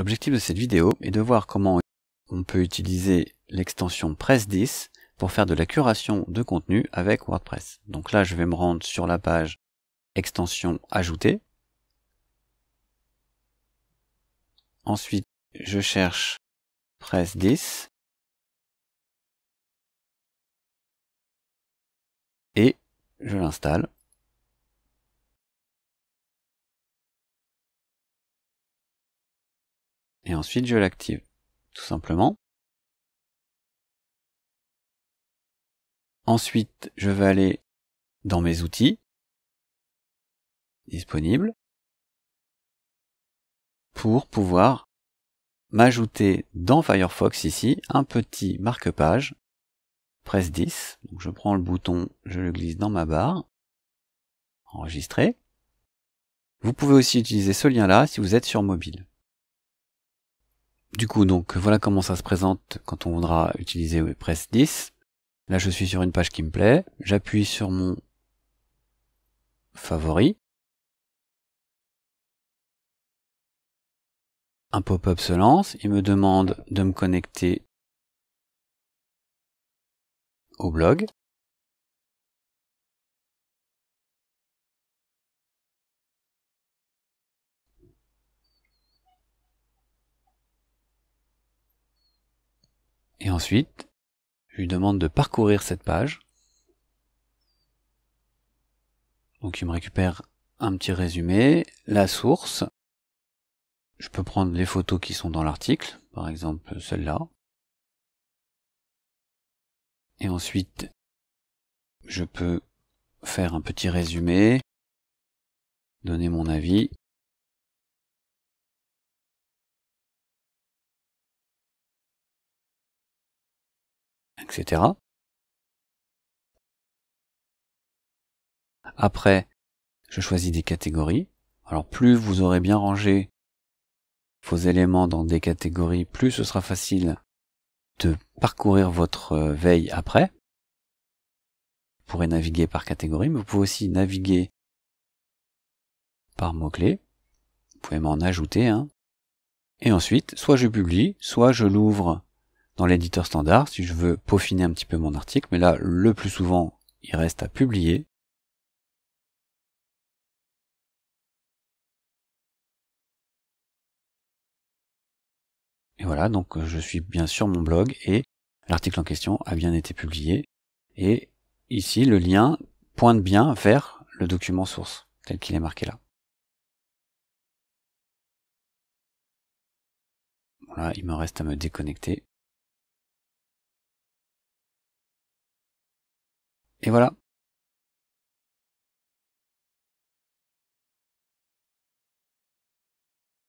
L'objectif de cette vidéo est de voir comment on peut utiliser l'extension Press10 pour faire de la curation de contenu avec WordPress. Donc là, je vais me rendre sur la page extension ajoutée. Ensuite, je cherche Press10 et je l'installe. et ensuite je l'active, tout simplement. Ensuite, je vais aller dans mes outils, disponibles, pour pouvoir m'ajouter dans Firefox ici un petit marque-page, presse 10, je prends le bouton, je le glisse dans ma barre, enregistrer. Vous pouvez aussi utiliser ce lien là si vous êtes sur mobile. Du coup, donc, voilà comment ça se présente quand on voudra utiliser WordPress 10. Là, je suis sur une page qui me plaît. J'appuie sur mon favori. Un pop-up se lance. Il me demande de me connecter au blog. Et ensuite, je lui demande de parcourir cette page. Donc il me récupère un petit résumé, la source. Je peux prendre les photos qui sont dans l'article, par exemple celle-là. Et ensuite, je peux faire un petit résumé, donner mon avis. Après, je choisis des catégories. Alors plus vous aurez bien rangé vos éléments dans des catégories, plus ce sera facile de parcourir votre euh, veille après. Vous pourrez naviguer par catégorie, mais vous pouvez aussi naviguer par mots-clés. Vous pouvez m'en ajouter Et ensuite, soit je publie, soit je l'ouvre dans l'éditeur standard si je veux peaufiner un petit peu mon article, mais là le plus souvent il reste à publier. Et voilà, donc je suis bien sur mon blog et l'article en question a bien été publié. Et ici, le lien pointe bien vers le document source, tel qu'il est marqué là. Voilà, il me reste à me déconnecter. Et voilà.